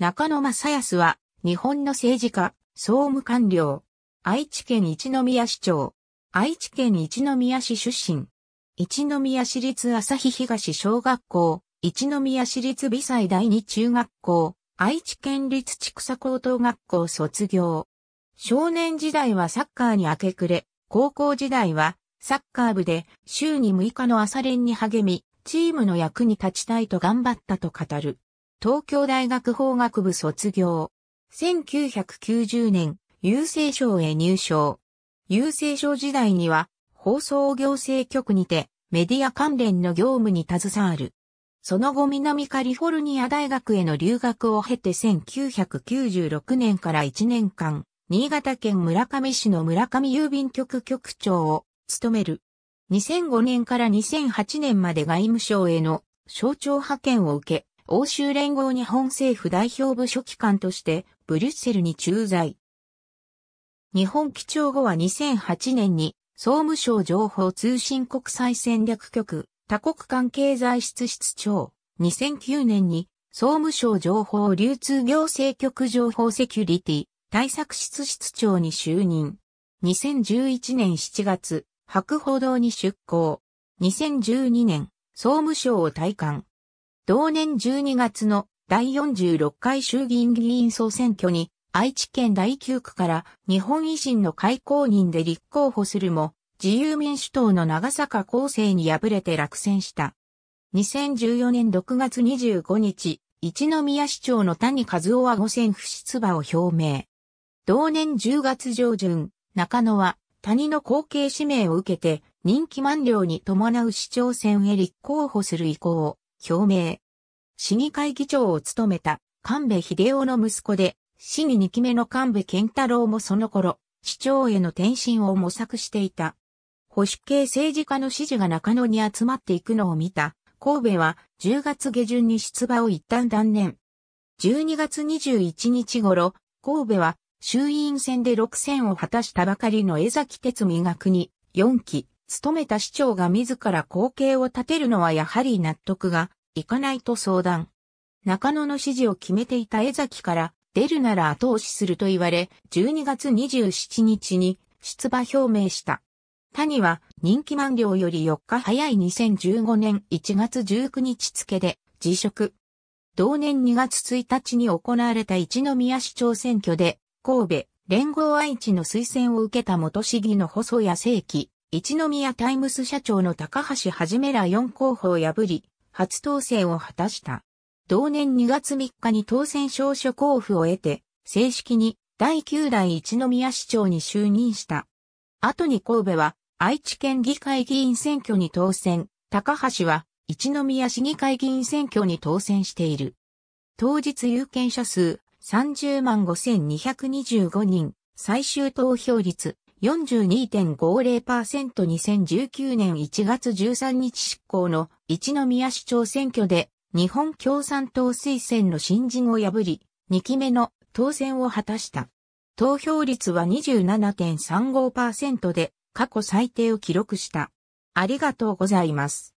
中野正康は、日本の政治家、総務官僚。愛知県一宮市長。愛知県一宮市出身。一宮市立朝日東小学校、一宮市立美西第二中学校、愛知県立千草高等学校卒業。少年時代はサッカーに明け暮れ、高校時代はサッカー部で週に6日の朝練に励み、チームの役に立ちたいと頑張ったと語る。東京大学法学部卒業。1990年、郵政省へ入省。郵政省時代には、放送行政局にて、メディア関連の業務に携わる。その後南カリフォルニア大学への留学を経て1996年から1年間、新潟県村上市の村上郵便局局長を務める。2005年から2008年まで外務省への省庁派遣を受け、欧州連合日本政府代表部書記官としてブリュッセルに駐在。日本基調後は2008年に総務省情報通信国際戦略局多国間経済室室長。2009年に総務省情報流通行政局情報セキュリティ対策室室長に就任。2011年7月、博報堂に出向。2012年、総務省を退官。同年12月の第46回衆議院議員総選挙に愛知県第9区から日本維新の会公認で立候補するも、自由民主党の長坂厚生に敗れて落選した。2014年6月25日、一宮市長の谷和夫は5選不出馬を表明。同年10月上旬、中野は谷の後継指名を受けて、任期満了に伴う市長選へ立候補する意向を表明。市議会議長を務めた神戸秀夫の息子で、市議2期目の神戸健太郎もその頃、市長への転身を模索していた。保守系政治家の支持が中野に集まっていくのを見た、神戸は10月下旬に出馬を一旦断念。12月21日頃、神戸は衆院選で6選を果たしたばかりの江崎哲美が国4期、務めた市長が自ら後継を立てるのはやはり納得がいかないと相談。中野の指示を決めていた江崎から出るなら後押しすると言われ、12月27日に出馬表明した。谷は人気満了より4日早い2015年1月19日付で辞職。同年2月1日に行われた一宮市長選挙で神戸連合愛知の推薦を受けた元市議の細谷正規、一宮タイムス社長の高橋はじめら4候補を破り、初当選を果たした。同年2月3日に当選証書交付を得て、正式に第9代一宮市長に就任した。後に神戸は愛知県議会議員選挙に当選、高橋は一宮市議会議員選挙に当選している。当日有権者数30万5225人、最終投票率 42.50%2019 年1月13日執行の一宮市長選挙で日本共産党推薦の新人を破り、2期目の当選を果たした。投票率は27.35%で過去最低を記録した。ありがとうございます。